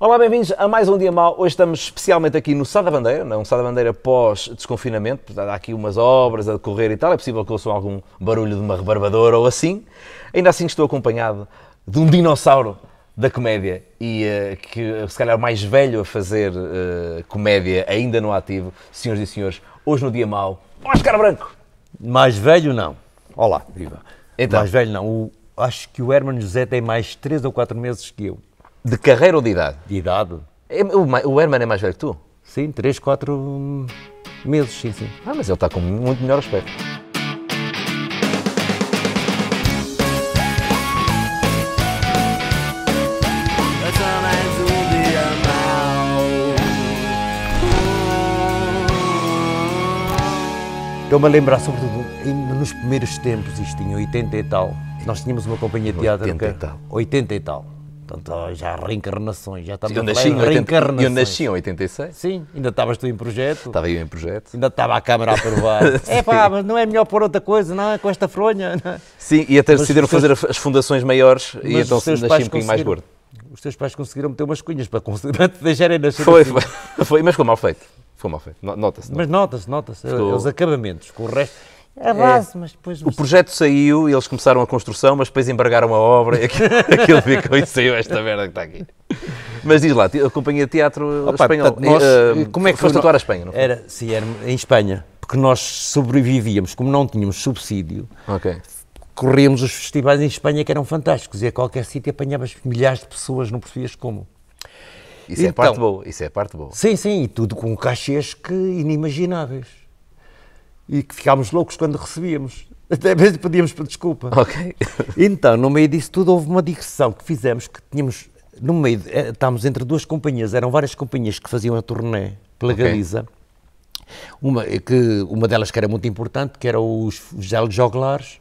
Olá, bem-vindos a mais um Dia Mal. Hoje estamos especialmente aqui no Sá da Bandeira, não Sá da Bandeira pós-desconfinamento, portanto há aqui umas obras a decorrer e tal, é possível que ouçam algum barulho de uma rebarbadora ou assim. Ainda assim estou acompanhado de um dinossauro da comédia e uh, que se calhar mais velho a fazer uh, comédia ainda no ativo. Senhoras e senhores, hoje no Dia Mal, Oscar Branco! Mais velho não. Olá, viva. Então. Mais velho não. O, acho que o Herman José tem mais 3 ou 4 meses que eu. De carreira ou de idade? De idade. É, o, o Herman é mais velho que tu? Sim, 3, 4 meses, sim, sim. Ah, mas ele está com muito melhor aspecto. Estou-me a lembrar, sobretudo, nos primeiros tempos, isto tinha 80 e tal, nós tínhamos uma companhia de teatro. 80 e tal. 80 e tal. Portanto, já há reencarnações, já estamos Sim, eu nasci, em reencarnações. Eu nasci em 86. Sim, ainda estavas tu em projeto. Estava eu em projeto. Ainda estava a câmara a aprovar é pá, mas não é melhor pôr outra coisa, não é? Com esta fronha. É? Sim, e até mas decidiram fazer seus... as fundações maiores mas e então nasci um bocadinho mais gordo. Os teus pais conseguiram meter umas cunhas para, para te deixarem nascer. Foi, assim. foi, foi, mas mal feito. Foi mal feito. Nota-se. Nota mas nota-se, nota-se. Ficou... Os acabamentos, com o resto é. é. mas depois... O projeto saiu e eles começaram a construção, mas depois embargaram a obra e aquilo, aquilo ficou e saiu esta merda que está aqui. Mas diz lá, a Companhia de Teatro Opa, Espanhol, portanto, nós, e, uh, eh, como é que foste atuar a Espanha? Não Era, sim, era em Espanha, porque nós sobrevivíamos, como não tínhamos subsídio, okay. corríamos os festivais em Espanha que eram fantásticos, e a qualquer sítio apanhavas milhares de pessoas, não percebias como. Isso é então, é parte boa, isso é parte boa. Sim, sim, e tudo com cachês que inimagináveis e que ficámos loucos quando recebíamos. Até mesmo pedíamos desculpa. Então, no meio disso tudo, houve uma digressão que fizemos, que tínhamos, no meio, eh, estávamos entre duas companhias, eram várias companhias que faziam a turnê pela okay. Galiza. Uma, eh, que, uma delas que era muito importante, que era os Gelo Joglares.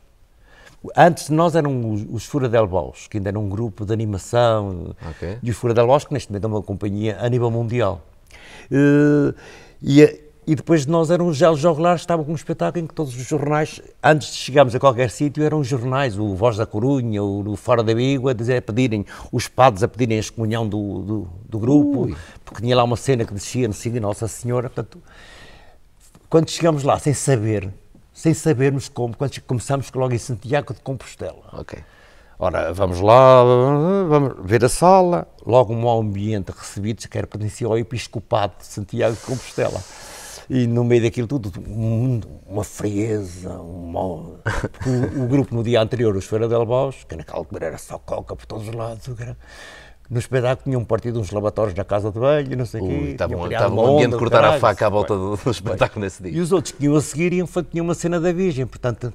Antes de nós eram os, os Furadelbaus, que ainda era um grupo de animação. Okay. E os Furadelbaus, que neste momento é uma companhia a nível mundial. Uh, e, e depois de nós eram os Gelos Jogulares, estava com um espetáculo em que todos os jornais, antes de chegarmos a qualquer sítio, eram os jornais, o Voz da Corunha, o, Fora da Bígua, a, a pedirem, os padres a pedirem a excomunhão do, do, do grupo, Ui. porque tinha lá uma cena que descia no signo Nossa Senhora. Portanto, quando chegamos lá, sem saber, sem sabermos como, quando começamos logo em Santiago de Compostela. Ok. Ora, vamos lá, vamos ver a sala. Logo um ambiente recebido, que era pertencia ao Episcopado de Santiago de Compostela. E no meio daquilo tudo, um, uma frieza, um o, o, grupo no dia anterior, os Feira del Bos, que naquela altura era só coca por todos os lados, era no espetáculo tinham partido uns lavatórios na casa de banho, não sei o quê. Estava um ambiente de cortar a faca à volta do, espetáculo nesse dia. E os outros que iam a seguir iam, tinham uma cena da Virgem, portanto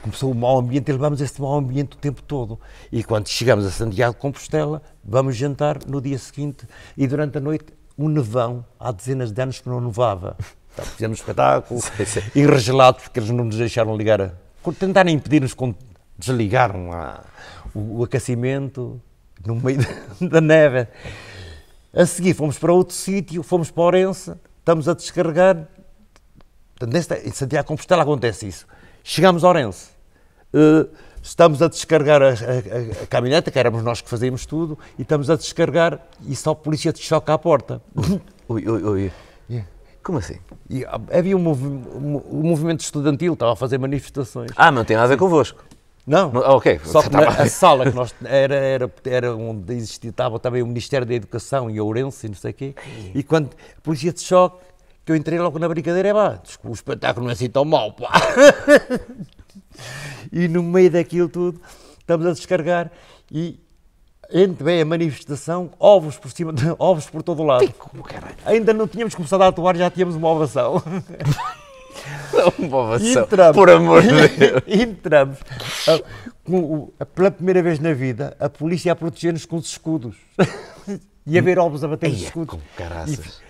começou o mau ambiente e levámos esse mau ambiente o tempo todo. E quando chegamos a Santiago de Compostela, vamos jantar no dia seguinte e durante a noite o nevão há dezenas de anos que não nevava. Então, fizemos espetáculo, enregelados, porque eles não nos deixaram ligar. A... Tentaram impedir-nos, desligaram a... o, o aquecimento no meio da, neve. A seguir fomos para outro sítio, fomos para Orense, estamos a descarregar. Portanto, nesta, em Santiago Compostela acontece isso. Chegámos a Orense. Uh, estamos a descarregar a, a, a, que éramos nós que fazíamos tudo, e estamos a descarregar e só a polícia te choca à porta. Ui, ui, ui. Yeah. Como assim? E havia um, movi um, movimento estudantil, estava a fazer manifestações. Ah, não tem nada a ver convosco. Não. não ah, ok. Só que tá na, a sala que nós era, era, era onde existia, estava também o Ministério da Educação e Ourense e não sei o quê. E quando a polícia de choque, que eu entrei logo na brincadeira, é pá, o espetáculo não é assim tão mau, pá. e no meio daquilo tudo estamos a descarregar e entre bem a manifestação, ovos por cima, de, ovos por todo o lado. Ainda não tínhamos começado a atuar, já tínhamos uma ovação. uma ovação, entramos, por amor de Deus. entramos. A, pela primeira vez na vida, a polícia a proteger-nos com os escudos. e a ver ovos a bater nos escudos. Com caraças.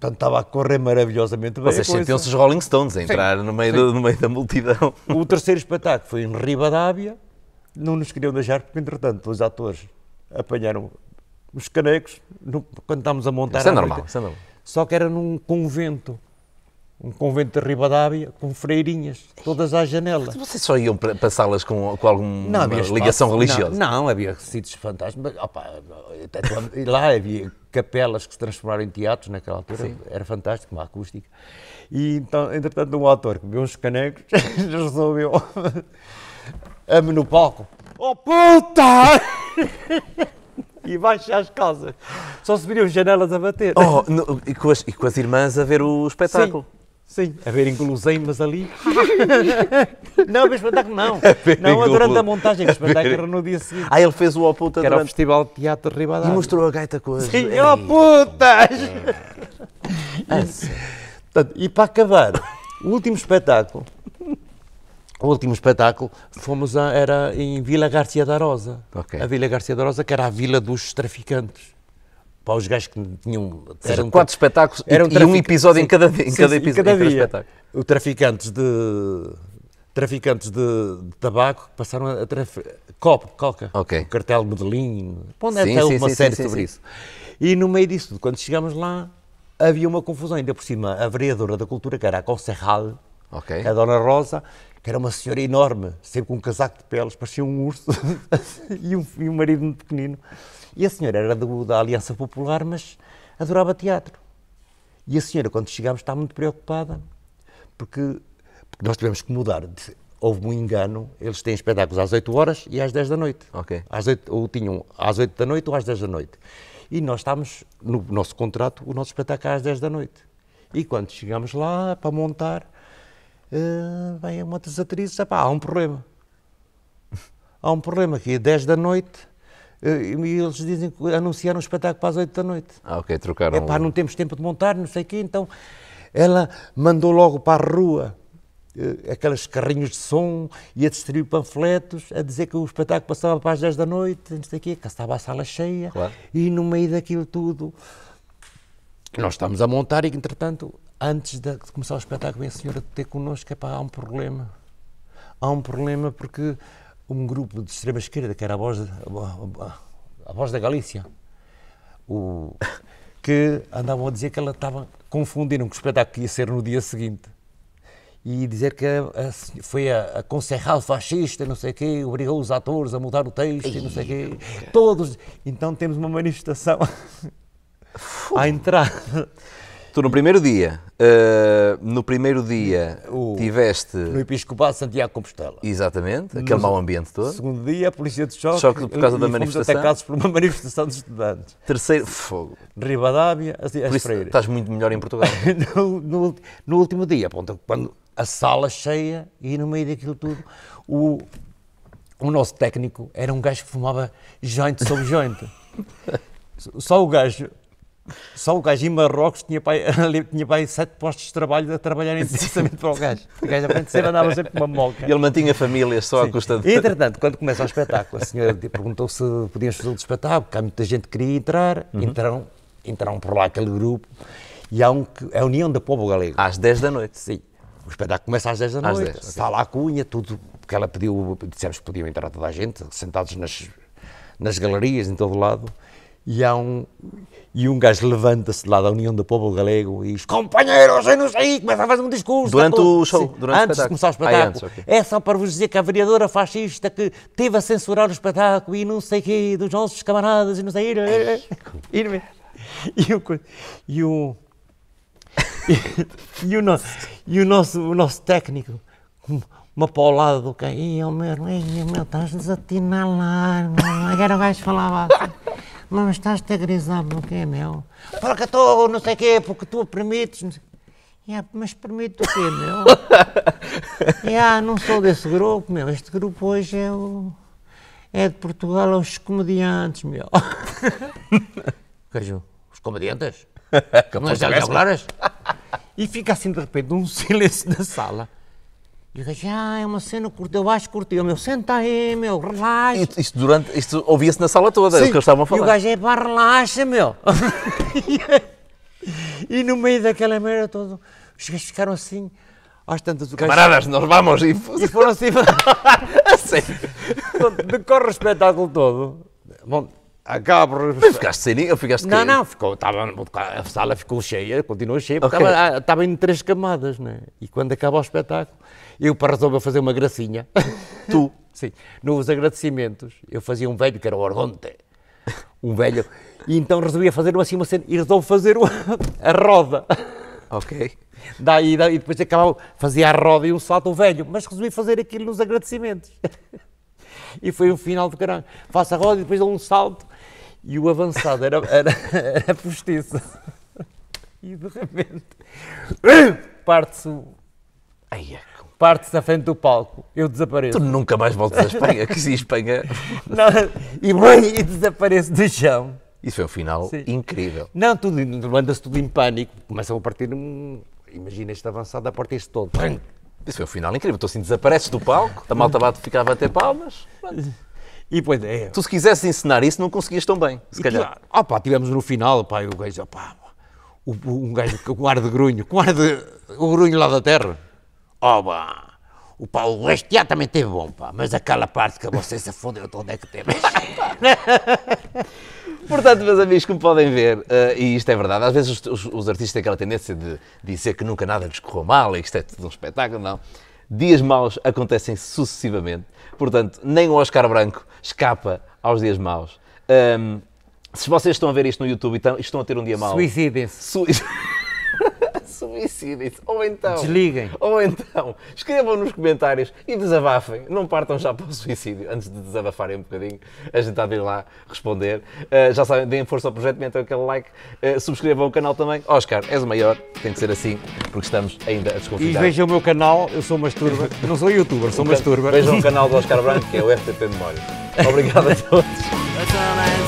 Portanto, estava a correr maravilhosamente bem. Vocês sentiam-se os Rolling Stones a entrar sim, no meio, do, no meio da multidão. O terceiro espetáculo foi em Ribadávia. Não nos queriam deixar, porque, entretanto, os atores apanharam os canecos no, quando estávamos a montar. Isso é normal, isso é normal. Só que era num convento um convento de Ribadávia com freirinhas, todas à janela. Mas vocês só iam para salas com, com alguma ligação religiosa? Não, não, havia sítios fantásticos. Mas, opa, lá havia capelas que se transformaram em teatros naquela altura, Sim. era fantástico, uma acústica. E então, entretanto, um autor que bebeu uns canecos resolveu ame no palco. Oh puta! e baixa as calças. Só se viriam janelas a bater. Oh, no, e, com as, e, com as, irmãs a ver o espetáculo. Sim. Sim, a ver engolosei, mas ali. não, o espetáculo não. A não, durante a montagem o espetáculo no dia seguinte. Ah, ele fez o Ó Puta durante... o Festival de Teatro de Ribadá. E mostrou a gaita com as... Sim, Ei, é. Ó Putas! Ah. e para acabar, o último espetáculo, o último espetáculo, fomos a, era em Vila Garcia da Rosa. Okay. A Vila Garcia da Rosa, que era a vila dos traficantes para os gajos que tinham. Seja, eram quatro espetáculos eram e, e um episódio sim, em cada, em sim, cada, episódio, em cada dia. O traficantes de. Traficantes de, de tabaco passaram a traf... copo, coca, okay. o cartel Medellín, é sim, até sim, uma série sobre isso. E no meio disso, quando chegámos lá, havia uma confusão, ainda por cima, a vereadora da cultura, que era a serral Okay. É a Dona Rosa, que era uma senhora enorme, sempre com um casaco de peles, parecia um urso, e, um, e um marido muito pequenino. E a senhora era do, da Aliança Popular, mas adorava teatro. E a senhora, quando chegámos, estava muito preocupada, porque, porque nós tivemos que mudar. houve um engano, eles têm espetáculos às 8 horas e às 10 da noite. Okay. Às 8, ou tinham às 8 da noite ou às 10 da noite. E nós estávamos, no nosso contrato, o nosso espetáculo às 10 da noite. E quando chegámos lá para montar, eh, vem uma outras atrizes, há um problema. há um problema aqui, é 10 da noite, uh, e eles dizem que anunciaram um espetáculo para as 8 da noite. Ah, ok, trocaram. é pá, não temos tempo de montar, não sei o quê, então ela mandou logo para a rua uh, aqueles carrinhos de som, e a distribuir panfletos, a dizer que o espetáculo passava para as 10 da noite, não sei o quê, que estava a sala cheia, claro. e no meio daquilo tudo, nós estamos a montar e, entretanto, antes de, começar o espetáculo, vem a senhora ter connosco, é pá, há um problema. Há um problema porque um grupo de extrema-esquerda, que era a voz, a, a, a voz da Galícia, o, que andavam a dizer que ela estava confundindo que o espetáculo ia ser no dia seguinte e dizer que a, a, foi a, a concerral fascista, não sei o quê, obrigou os atores a mudar o texto e não sei o quê. Todos. Então temos uma manifestação à entrada Tu no primeiro dia, uh, no primeiro dia o, tiveste... No Episcopado de Santiago Compostela. Exatamente, aquele no, mau ambiente todo. Segundo dia, a polícia de choque, choque por causa e, da manifestação. atacados por uma manifestação de estudantes. Terceiro, fogo. Rivadavia, assim, as freiras. Estás muito melhor em Portugal. no, no, no, último dia, pronto, quando a sala cheia e no meio daquilo tudo, o, o nosso técnico era um gajo que fumava joint sobre joint. Só o gajo só o gajo em Marrocos tinha pai, tinha pai sete postos de trabalho a trabalhar intensamente para o gajo. O gajo a frente andava sempre com uma moca. Ele mantinha a família só Sim. à custa de... E, entretanto, quando começa o espetáculo, a senhora tipo, perguntou se podíamos fazer o espetáculo, porque há muita gente que queria entrar, uhum. entraram, entraram por lá aquele grupo, e há um, é a União da Povo Galego. Às 10 da noite. Sim. O espetáculo começa às 10 da noite. Às 10, Está lá a cunha, tudo, porque ela pediu, dissemos que podiam entrar toda a gente, sentados nas, nas galerias, em todo lado e, há um, e um gajo levanta-se lá da União do Povo Galego e diz: Companheiros, eu não sei, começa a fazer um discurso. Tá durante o show, durante antes o de começar o espetáculo. antes, okay. É só para vos dizer que a vereadora fascista que teve a censurar o espetáculo e não sei o quê, dos nossos camaradas e não sei. Eh, eh, e, eh, e, o, e, o, e, o, nosso, e o, nosso, o nosso técnico uma paulada do cão e eu meu, meu, estás desatinar lá, agora vais falar assim mas estás-te a grisar no que é meu? Porque tu não sei o quê, porque tu permites. Yeah, mas permite o quê, meu? yeah, não sou desse grupo, meu. Este grupo hoje é, o... é de Portugal aos é comediantes, meu. Caju, os comediantes? já é claras? E fica assim de repente um silêncio na sala. Digo, ah é uma cena curta, eu acho curta. Eu, meu, senta aí, meu, relaxa. Isto, isto durante, isto ouvia-se na sala toda, Sim. é o que eles estavam a falar. E o gajo é, pá, relaxa, meu. e no meio daquela merda toda, os gajos ficaram assim, às tantas... Gajo... Camaradas, nós vamos! E, e foram assim... assim. Decorre o espetáculo todo. Bom, por... Mas ficaste sem ninguém? Ficaste não, que... não, ficou, tava, a sala ficou cheia, continuou cheia, porque okay. estava em três camadas, né? E quando acaba o espetáculo eu, para resolver fazer uma gracinha, tu, sim, nos agradecimentos, eu fazia um velho que era o Orgonte, um velho, e então resolvia fazer uma, assim uma cena, e resolvo fazer uma, a roda. Ok. Daí, daí, e depois acabava, fazia a roda e um salto o velho, mas resolvi fazer aquilo nos agradecimentos. E foi um final de caralho. Faço a roda e depois dou um salto. E o avançado era, era, era postiço. E de repente parte-se o. Ai, é parte-se à frente do palco, eu desapareço. Tu nunca mais voltas à Espanha, que se Espanha. Não, e, e desapareço do chão. Isso foi é um final Sim. incrível. Não, tudo, anda-se tudo em pânico, começam a partir. Num... Imagina este avançado a partir se todo. Isso foi é um final incrível. Tu assim desapareces do palco, a malta bate, ficava a ter palmas. Pronto. E pois é. Tu se quisesse ensinar isso, não conseguias tão bem, se e calhar. Tu, opa, tivemos no final, pá, o gajo, opá, um gajo com ar de grunho, com ar de. o grunho lá da terra. Oba! O Paulo Leste já também teve bom, pá, mas aquela parte que você se fodeu onde é que teve. Portanto, meus amigos, como podem ver, uh, e isto é verdade, às vezes os, os, os artistas têm aquela tendência de, de dizer que nunca nada lhes correu mal e que isto é tudo um espetáculo, não. Dias maus acontecem sucessivamente, portanto, nem o Oscar Branco escapa aos dias maus. Um, ehm, se vocês estão a ver isto no YouTube então, e estão, estão a ter um dia mau... Suicidem-se. suicidem-se. Ou então. Desliguem. Ou então, escrevam nos comentários e desabafem. Não partam já para o suicídio. Antes de desabafarem um bocadinho, a gente está a vir lá responder. Uh, já sabem, deem força ao projeto, metam aquele like, uh, subscrevam o canal também. Oscar, és o maior, tem de ser assim, porque estamos ainda a desconfiar. E vejam o meu canal, eu sou masturba. Não sou youtuber, sou masturba. Vejam o canal do Oscar Branco, que é o FTP Memória. Obrigado a todos.